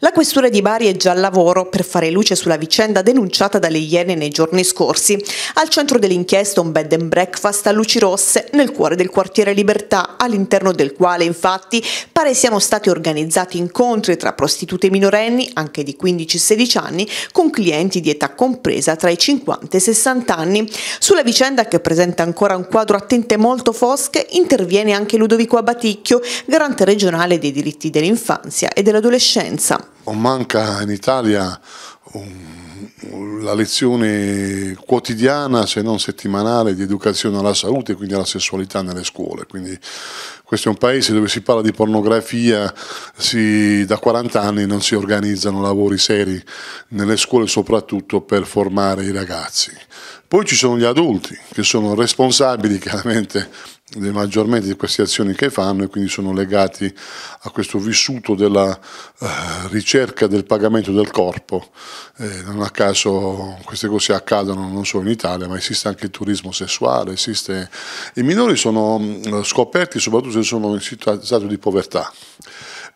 La questura di Bari è già al lavoro per fare luce sulla vicenda denunciata dalle Iene nei giorni scorsi. Al centro dell'inchiesta un bed and breakfast a luci rosse nel cuore del quartiere Libertà, all'interno del quale infatti pare siano stati organizzati incontri tra prostitute minorenni, anche di 15-16 anni, con clienti di età compresa tra i 50 e i 60 anni. Sulla vicenda che presenta ancora un quadro a tinte molto fosche interviene anche Ludovico Abaticchio, garante regionale dei diritti dell'infanzia e dell'adolescenza o manca in Italia um, la lezione quotidiana se non settimanale di educazione alla salute e quindi alla sessualità nelle scuole quindi questo è un paese dove si parla di pornografia si, da 40 anni non si organizzano lavori seri nelle scuole soprattutto per formare i ragazzi poi ci sono gli adulti che sono responsabili chiaramente maggiormente di queste azioni che fanno e quindi sono legati a questo vissuto della eh, ricerca del pagamento del corpo. Eh, non a caso queste cose accadono non solo in Italia, ma esiste anche il turismo sessuale, esiste... i minori sono mm, scoperti soprattutto se sono in stato di povertà.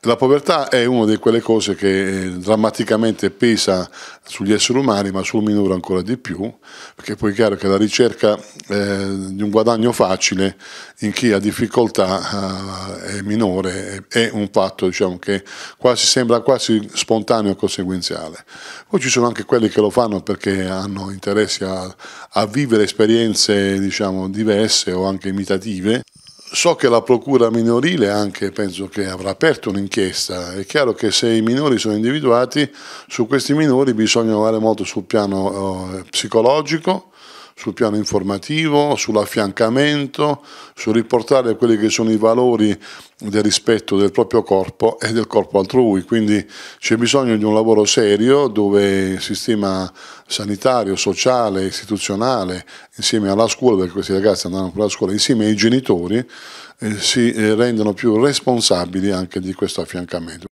La povertà è una di quelle cose che eh, drammaticamente pesa sugli esseri umani, ma sul minore ancora di più, perché poi è chiaro che la ricerca eh, di un guadagno facile in chi ha difficoltà eh, è minore, è un fatto diciamo, che quasi sembra quasi spontaneo e conseguenziale. Poi ci sono anche quelli che lo fanno perché hanno interessi a, a vivere esperienze diciamo, diverse o anche imitative, So che la procura minorile anche penso che avrà aperto un'inchiesta, è chiaro che se i minori sono individuati su questi minori bisogna lavorare molto sul piano eh, psicologico, sul piano informativo, sull'affiancamento, sul riportare quelli che sono i valori del rispetto del proprio corpo e del corpo altrui, quindi c'è bisogno di un lavoro serio dove il sistema sanitario, sociale, istituzionale, insieme alla scuola, perché questi ragazzi andranno per la scuola, insieme ai genitori, eh, si eh, rendono più responsabili anche di questo affiancamento.